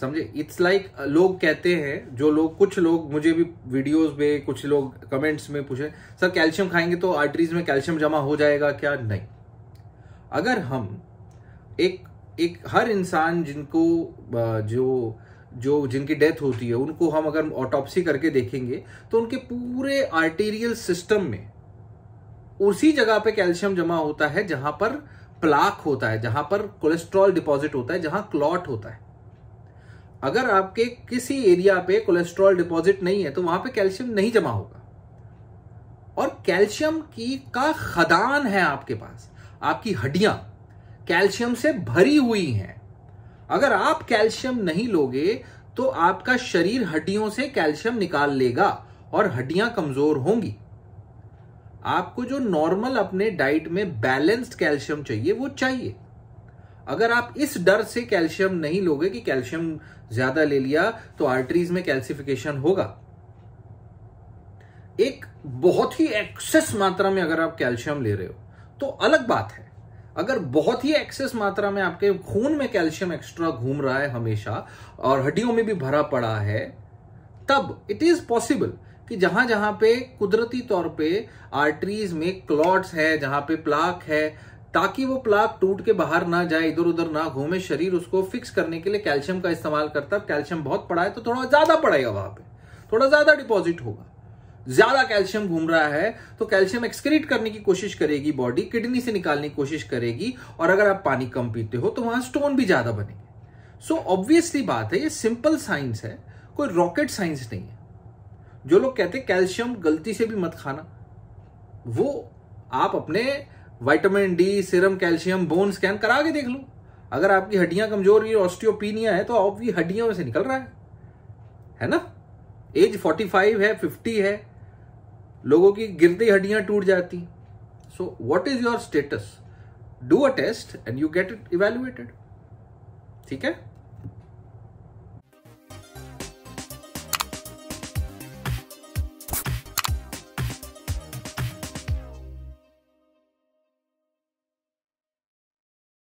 समझे it's like लोग कहते हैं जो लोग कुछ लोग मुझे भी वीडियोस में कुछ लोग कमेंट्स में पूछे सर कैल्शियम खाएंगे तो आर्टरीज में कैल्शियम जमा हो जाएगा क्या नहीं अगर हम एक एक हर इंसान जिनको जो जो जिनकी डेथ होती है उनको हम अगर ऑटोपसी करके देखेंगे तो उनके पूरे आर्टेरियल सिस्टम में उसी जगह पे कैल्शियम जमा होता है जहां पर प्लाक होता है जहां पर कोलेस्ट्रॉल डिपॉजिट होता है जहां क्लॉट होता है अगर आपके किसी एरिया पे कोलेस्ट्रॉल डिपॉजिट नहीं है तो वहां पे कैल्शियम नहीं जमा होगा और कैल्शियम की का खदान है आपके पास आपकी हड्डियां कैल्शियम से भरी हुई हैं अगर आप कैल्शियम नहीं लोगे तो आपका शरीर हड्डियों से कैल्शियम निकाल लेगा और हड्डियां कमजोर होंगी आपको जो नॉर्मल अपने डाइट में बैलेंस्ड कैल्शियम चाहिए वो चाहिए अगर आप इस डर से कैल्शियम नहीं लोगे कि कैल्शियम ज्यादा ले लिया तो आर्टरीज में कैल्सिफिकेशन होगा एक बहुत ही एक्सेस मात्रा में अगर आप कैल्शियम ले रहे हो तो अलग बात है अगर बहुत ही एक्सेस मात्रा में आपके खून में कैल्शियम एक्स्ट्रा घूम रहा है हमेशा और हड्डियों में भी भरा पड़ा है तब इट इज पॉसिबल कि जहां जहां पे कुदरती तौर पे आर्टरीज में क्लॉट्स है जहां पे प्लाक है ताकि वो प्लाक टूट के बाहर ना जाए इधर उधर ना घूमे शरीर उसको फिक्स करने के लिए कैल्शियम का इस्तेमाल करता है कैल्शियम बहुत पड़ा है तो थोड़ा ज्यादा पड़ेगा वहां पे थोड़ा ज्यादा डिपॉजिट होगा ज्यादा कैल्शियम घूम रहा है तो कैल्शियम एक्सक्रीट करने की कोशिश करेगी बॉडी किडनी से निकालने की कोशिश करेगी और अगर आप पानी कम पीते हो तो वहां स्टोन भी ज्यादा बनेंगे सो ऑब्वियसली बात है ये सिंपल साइंस है कोई रॉकेट साइंस नहीं है जो लोग कहते कैल्शियम गलती से भी मत खाना वो आप अपने vitamin D serum calcium bone scan करा के देख लो अगर आपकी हड्डियां कमजोर हुई ऑस्टियोपीनिया है तो भी हड्डियों में से निकल रहा है है ना एज 45 है 50 है लोगों की गिरती हड्डियां टूट जाती so what is your status do a test and you get it evaluated ठीक है